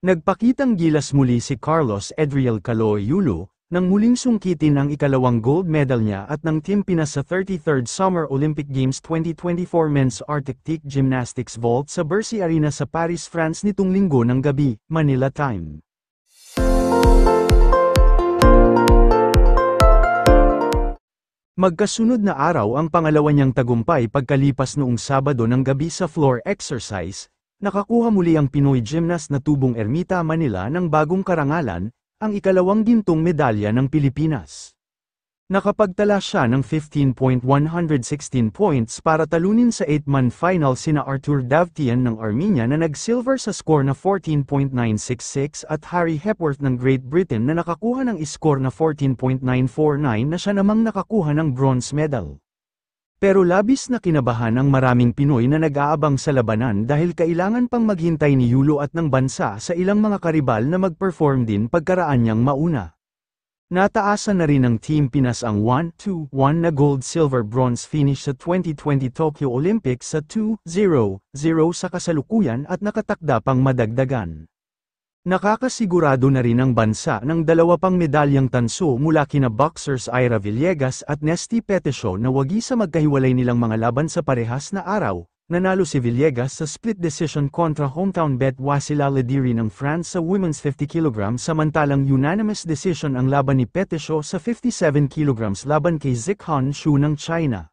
Nagpakitang gilas muli si Carlos Edriel Caloyulo, nang muling sungkitin ang ikalawang gold medal niya at ng Team Pinas sa 33rd Summer Olympic Games 2024 Men's Arctic Gymnastics Vault sa Bercy Arena sa Paris, France nitong linggo ng gabi, Manila time. Magkasunod na araw ang pangalawa niyang tagumpay pagkalipas noong Sabado ng gabi sa floor exercise, Nakakuha muli ang Pinoy gymnast na Tubong Ermita Manila ng bagong karangalan, ang ikalawang gintong medalya ng Pilipinas. Nakapagtala siya ng 15.116 points para talunin sa 8-man final sina Arthur Davtian ng Armenia na nag-silver sa score na 14.966 at Harry Hepworth ng Great Britain na nakakuha ng score na 14.949 na siya namang nakakuha ng bronze medal. Pero labis na kinabahan ang maraming Pinoy na nag-aabang sa labanan dahil kailangan pang maghintay ni Yulo at ng bansa sa ilang mga karibal na mag-perform din pagkaraan niyang mauna. Nataasan na rin ng Team Pinas ang 1-2-1 na gold-silver-bronze finish sa 2020 Tokyo Olympics sa 2-0-0 sa kasalukuyan at nakatakda pang madagdagan. Nakakasigurado na rin ang bansa ng dalawa pang medalyang tanso mula kina boxers Ira Villegas at Nesty Petesho na wagi sa magkahiwalay nilang mga laban sa parehas na araw, nanalo si Villegas sa split decision kontra hometown bet Wasila Lediri ng France sa women's 50 kg samantalang unanimous decision ang laban ni Petesho sa 57 kg laban kay Zikhan Shu ng China.